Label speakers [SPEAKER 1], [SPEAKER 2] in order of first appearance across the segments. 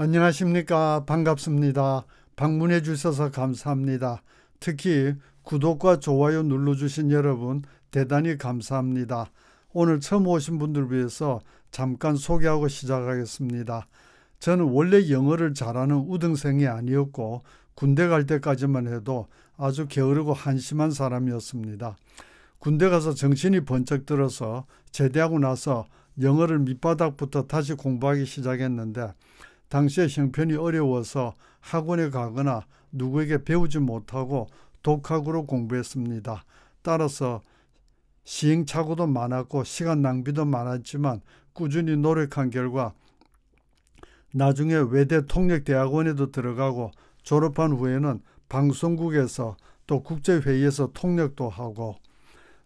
[SPEAKER 1] 안녕하십니까. 반갑습니다. 방문해 주셔서 감사합니다. 특히 구독과 좋아요 눌러주신 여러분 대단히 감사합니다. 오늘 처음 오신 분들 위해서 잠깐 소개하고 시작하겠습니다. 저는 원래 영어를 잘하는 우등생이 아니었고 군대 갈 때까지만 해도 아주 게으르고 한심한 사람이었습니다. 군대 가서 정신이 번쩍 들어서 제대하고 나서 영어를 밑바닥부터 다시 공부하기 시작했는데 당시의 형편이 어려워서 학원에 가거나 누구에게 배우지 못하고 독학으로 공부했습니다. 따라서 시행착오도 많았고 시간 낭비도 많았지만 꾸준히 노력한 결과 나중에 외대 통역대학원에도 들어가고 졸업한 후에는 방송국에서 또 국제회의에서 통역도 하고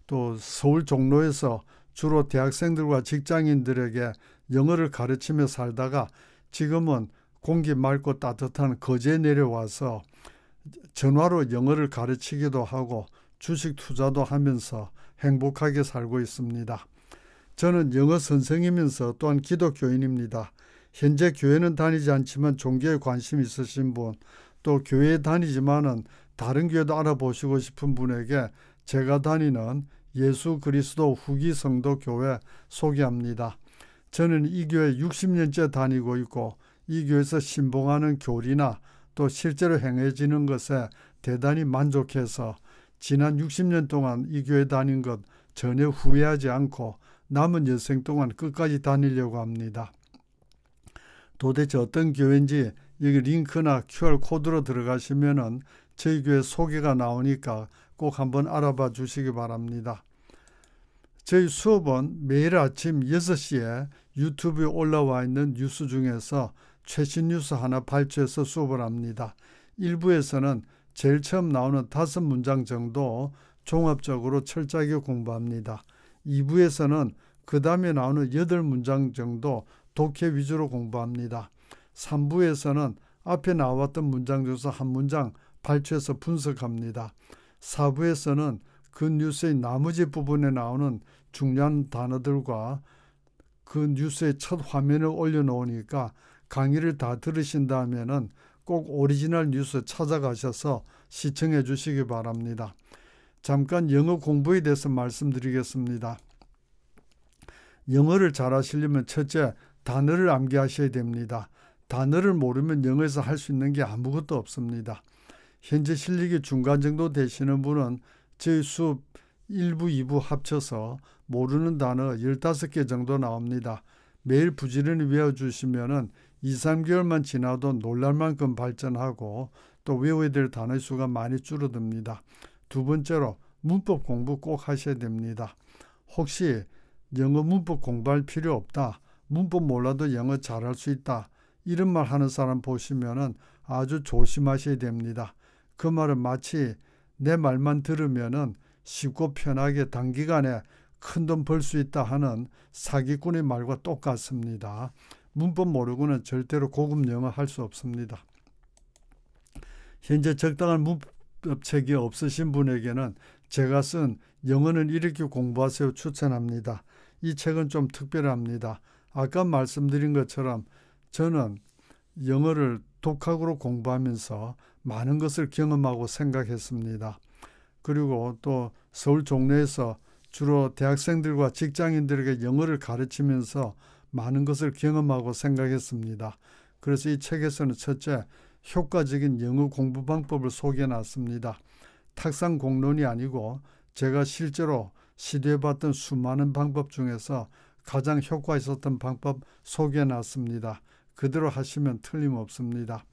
[SPEAKER 1] 또 서울 종로에서 주로 대학생들과 직장인들에게 영어를 가르치며 살다가 지금은 공기 맑고 따뜻한 거제 내려와서 전화로 영어를 가르치기도 하고 주식 투자도 하면서 행복하게 살고 있습니다. 저는 영어 선생이면서 또한 기독교인입니다. 현재 교회는 다니지 않지만 종교에 관심 있으신 분, 또 교회에 다니지만은 다른 교회도 알아보시고 싶은 분에게 제가 다니는 예수 그리스도 후기 성도 교회 소개합니다. 저는 이 교회 60년째 다니고 있고 이 교회에서 신봉하는 교리나 또 실제로 행해지는 것에 대단히 만족해서 지난 60년 동안 이 교회 다닌 것 전혀 후회하지 않고 남은 여생 동안 끝까지 다니려고 합니다. 도대체 어떤 교회인지 여기 링크나 QR코드로 들어가시면은 저희 교회 소개가 나오니까 꼭 한번 알아봐 주시기 바랍니다. 저희 수업은 매일 아침 6시에 유튜브에 올라와 있는 뉴스 중에서 최신 뉴스 하나 발췌해서 수업을 합니다. 1부에서는 제일 처음 나오는 다섯 문장 정도 종합적으로 철저하게 공부합니다. 2부에서는 그 다음에 나오는 8문장 정도 독해 위주로 공부합니다. 3부에서는 앞에 나왔던 문장 중에서 한 문장 발췌해서 분석합니다. 4부에서는 그 뉴스의 나머지 부분에 나오는 중요한 단어들과 그 뉴스의 첫 화면을 올려놓으니까 강의를 다 들으신다면은 꼭 오리지널 뉴스 찾아가셔서 시청해 주시기 바랍니다. 잠깐 영어 공부에 대해서 말씀드리겠습니다. 영어를 잘하시려면 첫째 단어를 암기하셔야 됩니다. 단어를 모르면 영어에서 할 수 있는 게 아무것도 없습니다. 현재 실력이 중간 정도 되시는 분은 제수 1부, 2부 합쳐서 모르는 단어 15개 정도 나옵니다. 매일 부지런히 외워주시면 은 2, 3개월만 지나도 놀랄 만큼 발전하고 또 외워야 될 단어의 수가 많이 줄어듭니다. 두 번째로 문법 공부 꼭 하셔야 됩니다. 혹시 영어 문법 공부할 필요 없다. 문법 몰라도 영어 잘할 수 있다. 이런 말 하는 사람 보시면은 아주 조심하셔야 됩니다. 그 말은 마치 내 말만 들으면은 쉽고 편하게 단기간에 큰 돈 벌 수 있다 하는 사기꾼의 말과 똑같습니다. 문법 모르고는 절대로 고급 영어 할 수 없습니다. 현재 적당한 문법책이 없으신 분에게는 제가 쓴 영어는 이렇게 공부하세요 추천합니다. 이 책은 좀 특별합니다. 아까 말씀드린 것처럼 저는 영어를 독학으로 공부하면서 많은 것을 경험하고 생각했습니다. 그리고 또 서울 종로에서 주로 대학생들과 직장인들에게 영어를 가르치면서 많은 것을 경험하고 생각했습니다. 그래서 이 책에서는 첫째, 효과적인 영어 공부 방법을 소개해 놨습니다. 탁상 공론이 아니고 제가 실제로 시도해 봤던 수많은 방법 중에서 가장 효과 있었던 방법 소개해 놨습니다. 그대로 하시면 틀림없습니다.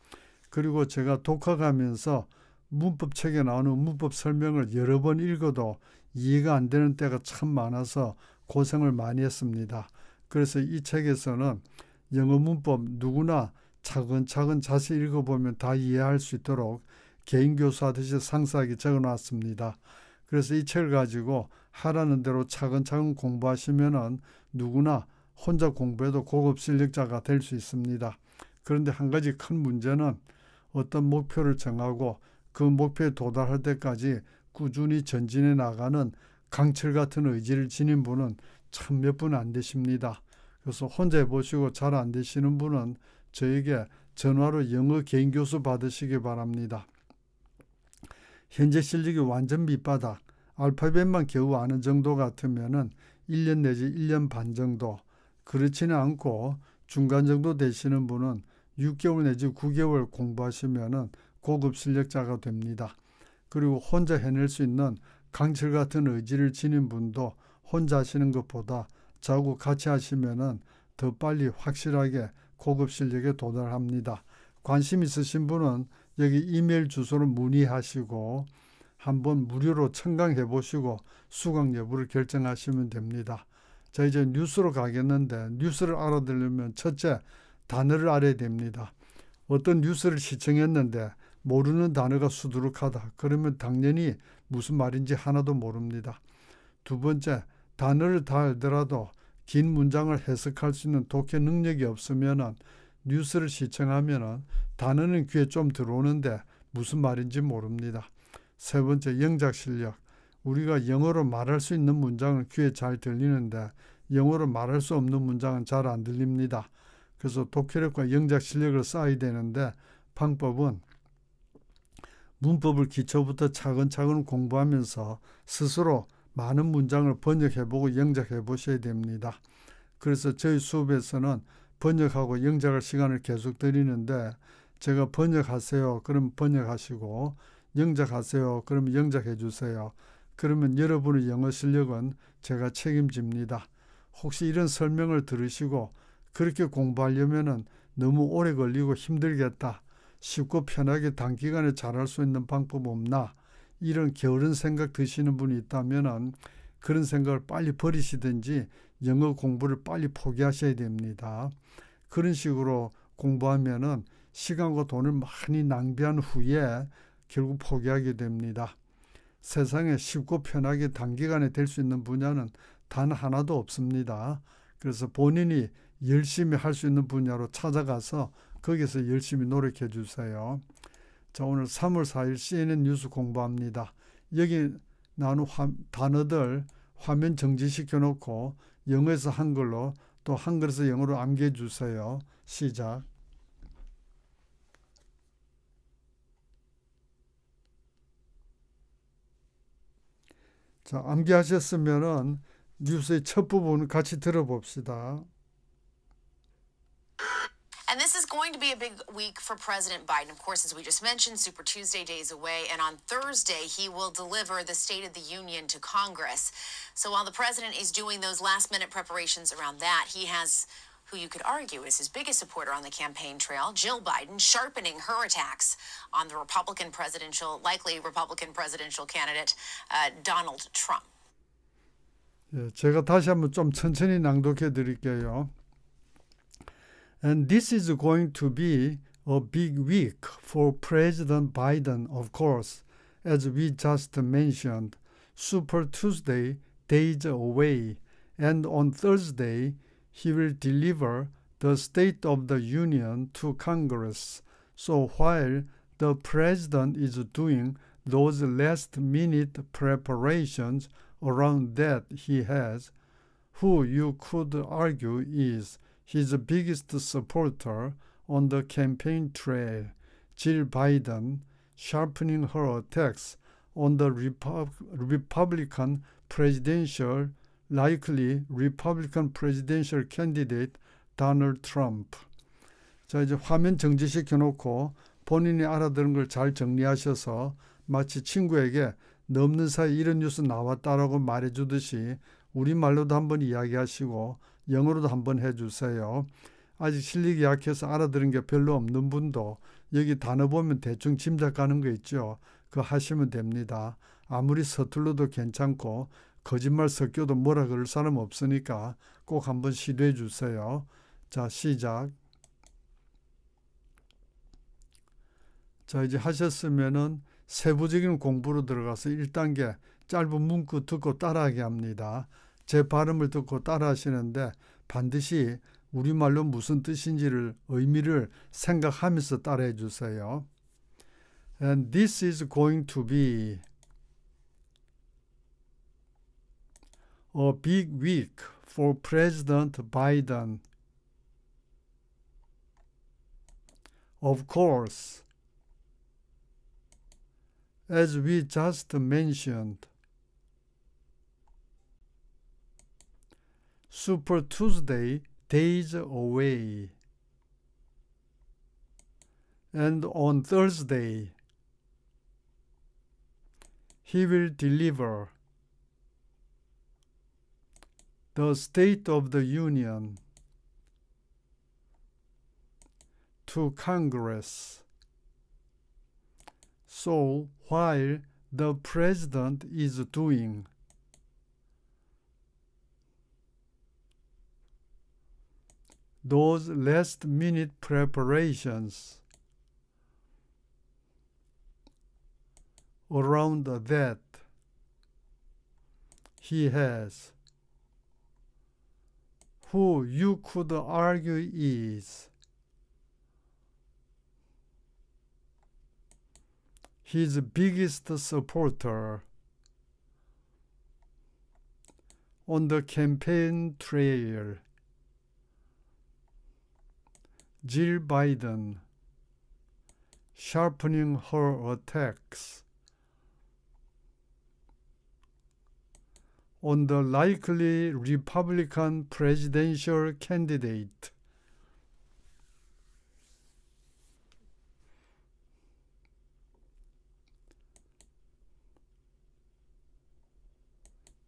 [SPEAKER 1] 그리고 제가 독학하면서 문법책에 나오는 문법 설명을 여러 번 읽어도 이해가 안 되는 때가 참 많아서 고생을 많이 했습니다. 그래서 이 책에서는 영어 문법 누구나 차근차근 자세히 읽어보면 다 이해할 수 있도록 개인 교수하듯이 상세하게 적어놨습니다. 그래서 이 책을 가지고 하라는 대로 차근차근 공부하시면은 누구나 혼자 공부해도 고급 실력자가 될 수 있습니다. 그런데 한 가지 큰 문제는 어떤 목표를 정하고 그 목표에 도달할 때까지 꾸준히 전진해 나가는 강철 같은 의지를 지닌 분은 참 몇 분 안 되십니다. 그래서 혼자 해보시고 잘 안 되시는 분은 저에게 전화로 영어 개인 교수 받으시기 바랍니다. 현재 실력이 완전 밑바닥, 알파벳만 겨우 아는 정도 같으면은 1년 내지 1년 반 정도, 그렇지는 않고 중간 정도 되시는 분은 6개월 내지 9개월 공부하시면은 고급 실력자가 됩니다. 그리고 혼자 해낼 수 있는 강철 같은 의지를 지닌 분도 혼자 하시는 것보다 저하고 같이 하시면은 더 빨리 확실하게 고급 실력에 도달합니다. 관심 있으신 분은 여기 이메일 주소로 문의하시고 한번 무료로 청강해 보시고 수강 여부를 결정하시면 됩니다. 자 이제 뉴스로 가겠는데 뉴스를 알아들려면 첫째 단어를 알아야 됩니다. 어떤 뉴스를 시청했는데 모르는 단어가 수두룩하다. 그러면 당연히 무슨 말인지 하나도 모릅니다. 두 번째, 단어를 다 알더라도 긴 문장을 해석할 수 있는 독해 능력이 없으면 뉴스를 시청하면 단어는 귀에 좀 들어오는데 무슨 말인지 모릅니다. 세 번째, 영작 실력. 우리가 영어로 말할 수 있는 문장은 귀에 잘 들리는데 영어로 말할 수 없는 문장은 잘 안 들립니다. 그래서 독해력과 영작 실력을 쌓아야 되는데 방법은 문법을 기초부터 차근차근 공부하면서 스스로 많은 문장을 번역해보고 영작해 보셔야 됩니다. 그래서 저희 수업에서는 번역하고 영작할 시간을 계속 드리는데 제가 번역하세요. 그럼 번역하시고 영작하세요. 그럼 영작해 주세요. 그러면 여러분의 영어 실력은 제가 책임집니다. 혹시 이런 설명을 들으시고 그렇게 공부하려면은 너무 오래 걸리고 힘들겠다. 쉽고 편하게 단기간에 잘할 수 있는 방법 없나? 이런 게으른 생각 드시는 분이 있다면은 그런 생각을 빨리 버리시든지 영어 공부를 빨리 포기하셔야 됩니다. 그런 식으로 공부하면은 시간과 돈을 많이 낭비한 후에 결국 포기하게 됩니다. 세상에 쉽고 편하게 단기간에 될 수 있는 분야는 단 하나도 없습니다. 그래서 본인이 열심히 할 수 있는 분야로 찾아가서 거기서 열심히 노력해 주세요. 자, 오늘 3월 4일 CNN 뉴스 공부합니다. 여기 나눈 단어들 화면 정지시켜 놓고 영어에서 한글로 또 한글에서 영어로 암기해 주세요. 시작. 자, 암기하셨으면은 뉴스의 첫 부분 같이 들어봅시다.
[SPEAKER 2] And this is going to be a big week for President Biden. Of course, as we just mentioned, Super Tuesday days away. And on Thursday, he will deliver the State of the Union to Congress. So while the president is doing those last minute preparations around that, he has who you could argue is his biggest supporter on the campaign trail, Jill Biden, sharpening her attacks on the Republican presidential, likely Republican presidential candidate, uh, Donald Trump.
[SPEAKER 1] 제가 다시 한번 좀 천천히 낭독해 드릴게요. And this is going to be a big week for President Biden, of course, as we just mentioned. Super Tuesday days away, and on Thursday, he will deliver the State of the Union to Congress. So while the president is doing those last minute preparations around that he has, who you could argue is his biggest supporter on the campaign trail, Jill Biden, sharpening her attacks on the Repu Republican presidential, likely Republican presidential candidate Donald Trump. 자, 이제 화면 정지시켜 놓고 본인이 알아들은 걸 잘 정리하셔서 마치 친구에게 넘는 사이 이런 뉴스 나왔다라고 말해주듯이 우리말로도 한번 이야기하시고 영어로도 한번 해주세요. 아직 실력이 약해서 알아들은 게 별로 없는 분도 여기 단어 보면 대충 짐작가는 거 있죠. 그 하시면 됩니다. 아무리 서툴러도 괜찮고 거짓말 섞여도 뭐라 그럴 사람 없으니까 꼭 한번 시도해 주세요. 자 시작. 자 이제 하셨으면은 세부적인 공부로 들어가서 1단계 짧은 문구 듣고 따라하게 합니다. 제 발음을 듣고 따라 하시는데 반드시 우리말로 무슨 뜻인지를 의미를 생각하면서 따라해 주세요. And this is going to be a big week for President Biden. Of course, as we just mentioned, Super Tuesday days away. And on Thursday, he will deliver the State of the Union to Congress. So while the President is doing those last minute preparations around that he has, who you could argue is his biggest supporter on the campaign trail. 질 바이든 sharpening her attacks on the likely Republican presidential candidate.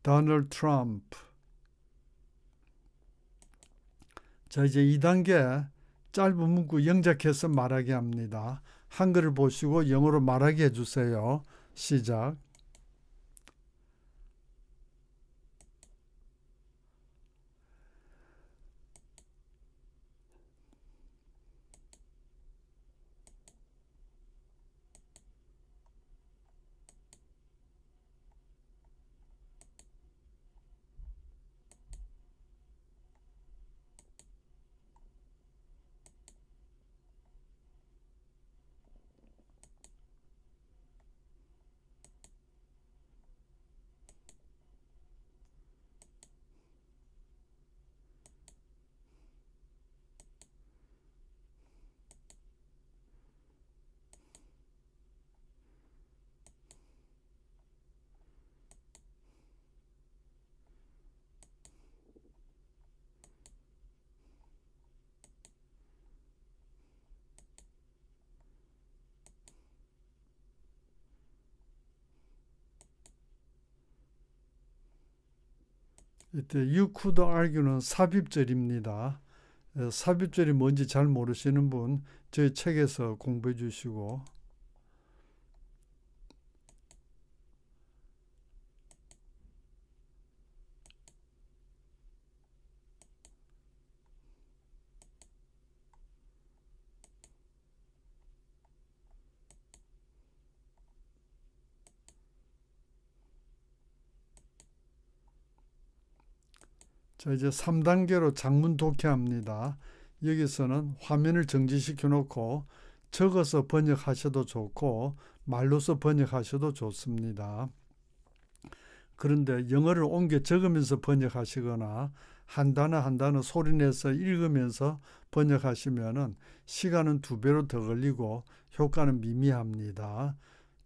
[SPEAKER 1] Donald Trump. 자, 이제 2단계 짧은 문구 영작해서 말하게 합니다. 한글을 보시고 영어로 말하게 해주세요. 시작. 이때 유쿠도 알기 u 는 삽입절입니다. 어, 삽입절이 뭔지 잘 모르시는 분 저희 책에서 공부해 주시고 자 이제 3단계로 장문 독해합니다. 여기서는 화면을 정지시켜 놓고 적어서 번역하셔도 좋고 말로서 번역하셔도 좋습니다. 그런데 영어를 옮겨 적으면서 번역하시거나 한 단어 한 단어 소리내서 읽으면서 번역하시면 시간은 두 배로 더 걸리고 효과는 미미합니다.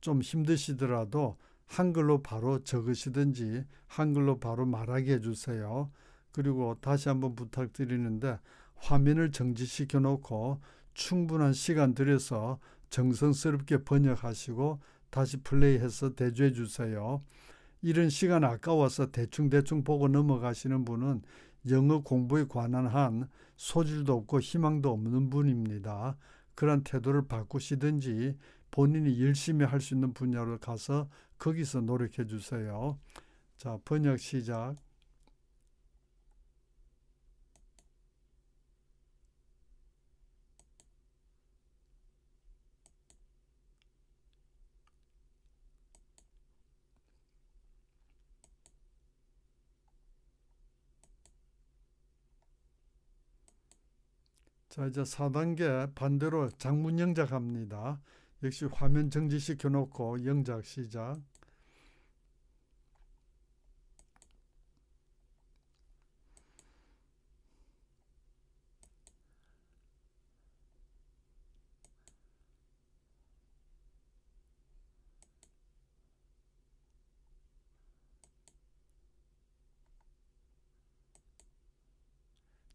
[SPEAKER 1] 좀 힘드시더라도 한글로 바로 적으시든지 한글로 바로 말하게 해주세요. 그리고 다시 한번 부탁드리는데 화면을 정지시켜 놓고 충분한 시간 들여서 정성스럽게 번역하시고 다시 플레이해서 대조해 주세요. 이런 시간 아까워서 대충대충 보고 넘어가시는 분은 영어 공부에 관한 한 소질도 없고 희망도 없는 분입니다. 그런 태도를 바꾸시든지 본인이 열심히 할 수 있는 분야로 가서 거기서 노력해 주세요. 자, 번역 시작. 자 이제 4단계 반대로 장문 영작 합니다. 역시 화면 정지시켜 놓고 영작 시작.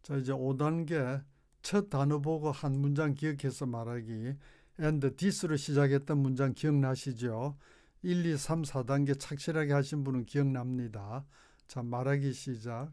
[SPEAKER 1] 자 이제 5단계 첫 단어 보고 한 문장 기억해서 말하기 and this로 시작했던 문장 기억나시죠? 1, 2, 3, 4단계 착실하게 하신 분은 기억납니다. 자 말하기 시작.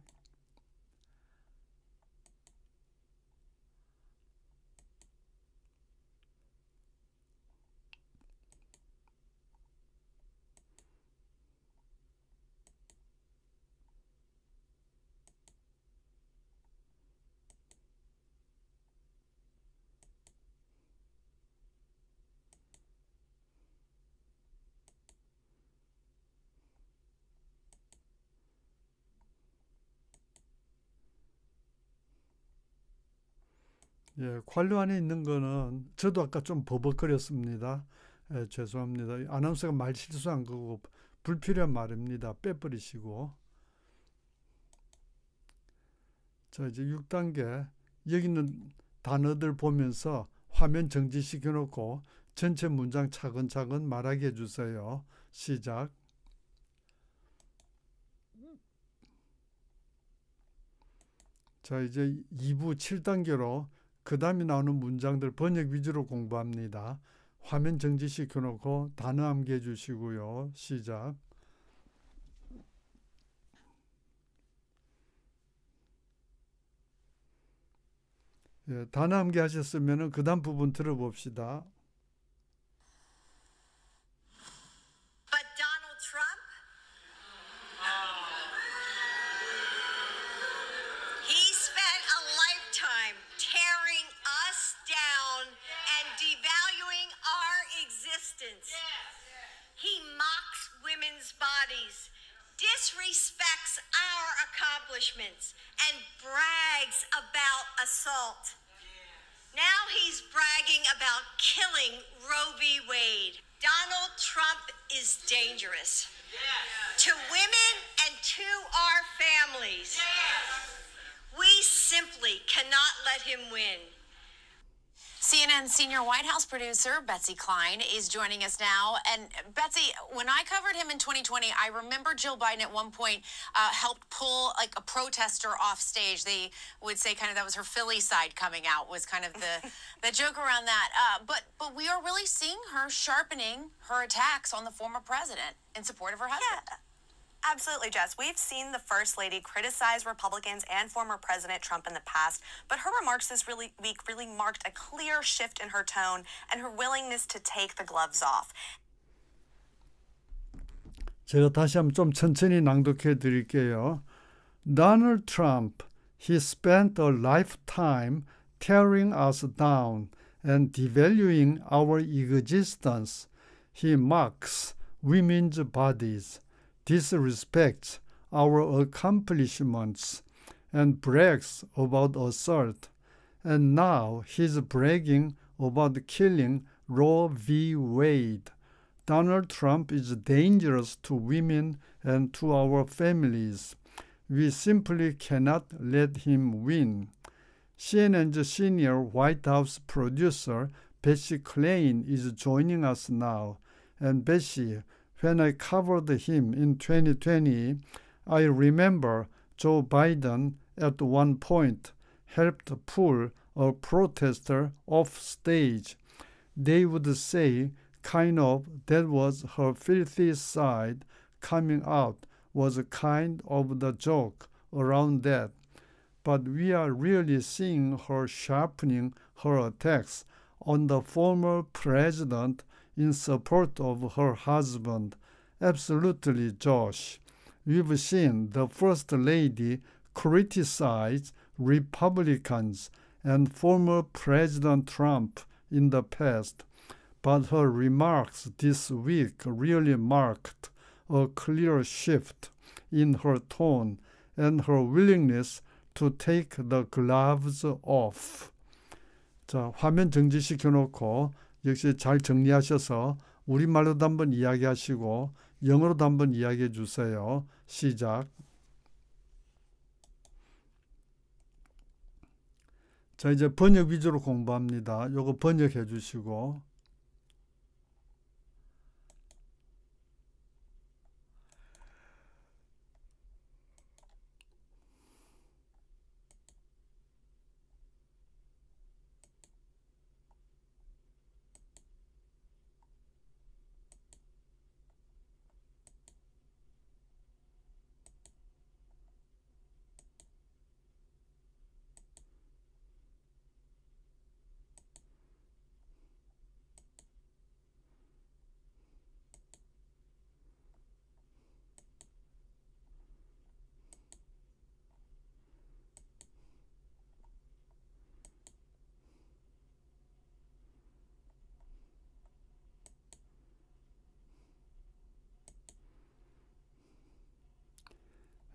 [SPEAKER 1] 예, 관료 안에 있는 거는 저도 아까 좀 버벅거렸습니다. 예, 죄송합니다. 아나운서가 말 실수한 거고 불필요한 말입니다. 빼버리시고. 자, 이제 6단계. 여기 있는 단어들 보면서 화면 정지시켜 놓고 전체 문장 차근차근 말하게 해주세요. 시작. 자, 이제 2부 7단계로 그 다음에 나오는 문장들 번역 위주로 공부합니다. 화면 정지시켜 놓고 단어 암기해 주시고요. 시작. 예, 단어 암기하셨으면 그 다음 부분 들어봅시다.
[SPEAKER 2] and brags about assault. Now he's bragging about killing Roe v. Wade. Donald Trump is dangerous yes. to women and to our families. Yes. We simply cannot let him win. CNN senior White House producer Betsy Klein is joining us now. And Betsy, when I covered him in 2020, I remember Jill Biden at one point uh, helped pull like a protester off stage. They would say kind of that was her Philly side coming out was kind of the the joke around that. Uh, but but we are really seeing her sharpening her attacks on the former president in support of her husband. Yeah. Absolutely, Jess. We've seen the First Lady criticize Republicans and former President Trump in the past, but her remarks this really week really marked a clear shift in her tone and her willingness to take the gloves off.
[SPEAKER 1] 제가 다시 한번 좀 천천히 낭독해 드릴게요. Donald Trump, he spent a lifetime tearing us down and devaluing our existence. He mocks women's bodies disrespects our accomplishments and brags about assault. And now he's bragging about killing Roe v. Wade. Donald Trump is dangerous to women and to our families. We simply cannot let him win. CNN's senior White House producer Betsy Klein is joining us now. And Betsy, when I covered him in 2020, I remember Joe Biden at one point helped pull a protester off stage. They would say, kind of, that was her filthy side coming out, was kind of the joke around that. But we are really seeing her sharpening her attacks on the former president in support of her husband. Absolutely, Josh. We've seen the First Lady criticize Republicans and former President Trump in the past, but her remarks this week really marked a clear shift in her tone and her willingness to take the gloves off. 자, 화면 정지시켜 놓고 역시 잘 정리하셔서 우리말로도 한번 이야기하시고 영어로도 한번 이야기해 주세요. 시작. 자 이제 번역 위주로 공부합니다. 요거 번역해 주시고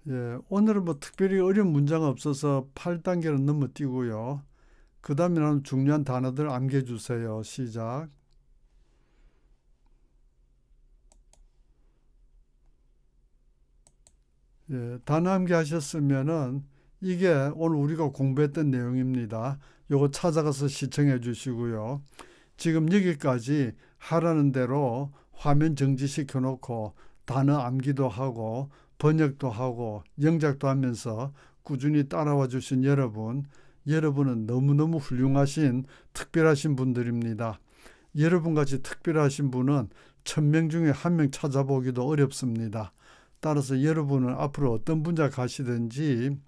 [SPEAKER 1] 예, 오늘은 뭐 특별히 어려운 문제가 없어서 8단계를 넘어뛰고요. 그 다음에는 중요한 단어들 암기해주세요. 시작. 예, 단어 암기하셨으면은 이게 오늘 우리가 공부했던 내용입니다. 요거 찾아가서 시청해 주시고요. 지금 여기까지 하라는 대로 화면 정지시켜 놓고 단어 암기도 하고 번역도 하고 영작도 하면서 꾸준히 따라와 주신 여러분, 여러분은 너무너무 훌륭하신 특별하신 분들입니다. 여러분같이 특별하신 분은 천명 중에 한 명 찾아보기도 어렵습니다. 따라서 여러분은 앞으로 어떤 분야 가시든지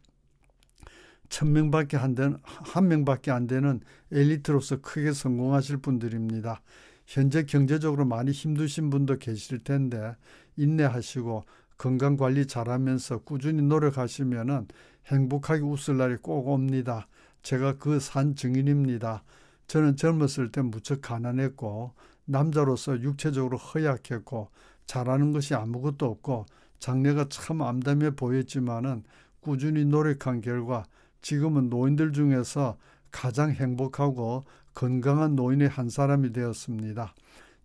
[SPEAKER 1] 천명밖에 안 되는, 한 명밖에 안 되는 엘리트로서 크게 성공하실 분들입니다. 현재 경제적으로 많이 힘드신 분도 계실 텐데 인내하시고 건강 관리 잘하면서 꾸준히 노력하시면은 행복하게 웃을 날이 꼭 옵니다. 제가 그 산 증인입니다. 저는 젊었을 때 무척 가난했고 남자로서 육체적으로 허약했고 잘하는 것이 아무것도 없고 장래가 참 암담해 보였지만은 꾸준히 노력한 결과 지금은 노인들 중에서 가장 행복하고 건강한 노인의 한 사람이 되었습니다.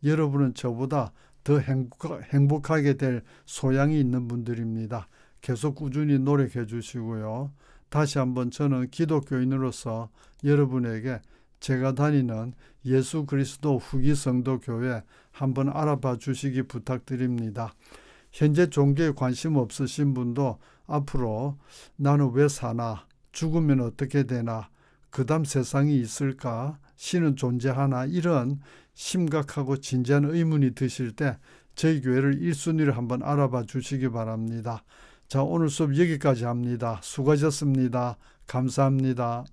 [SPEAKER 1] 여러분은 저보다 더 행복, 하게될 소양이 있는 분들입니다. 계속 꾸준히 노력해 주시고요. 다시 한번 저는 기독교인으로서 여러분에게 제가 다니는 예수 그리스도 후기 성도 교회 한번 알아봐 주시기 부탁드립니다. 현재 종교에 관심 없으신 분도 앞으로 나는 왜 사나 죽으면 어떻게 되나 그다음 세상이 있을까 신은 존재하나 이런 심각하고 진지한 의문이 드실 때 저희 교회를 1순위로 한번 알아봐 주시기 바랍니다. 자, 오늘 수업 여기까지 합니다. 수고하셨습니다. 감사합니다.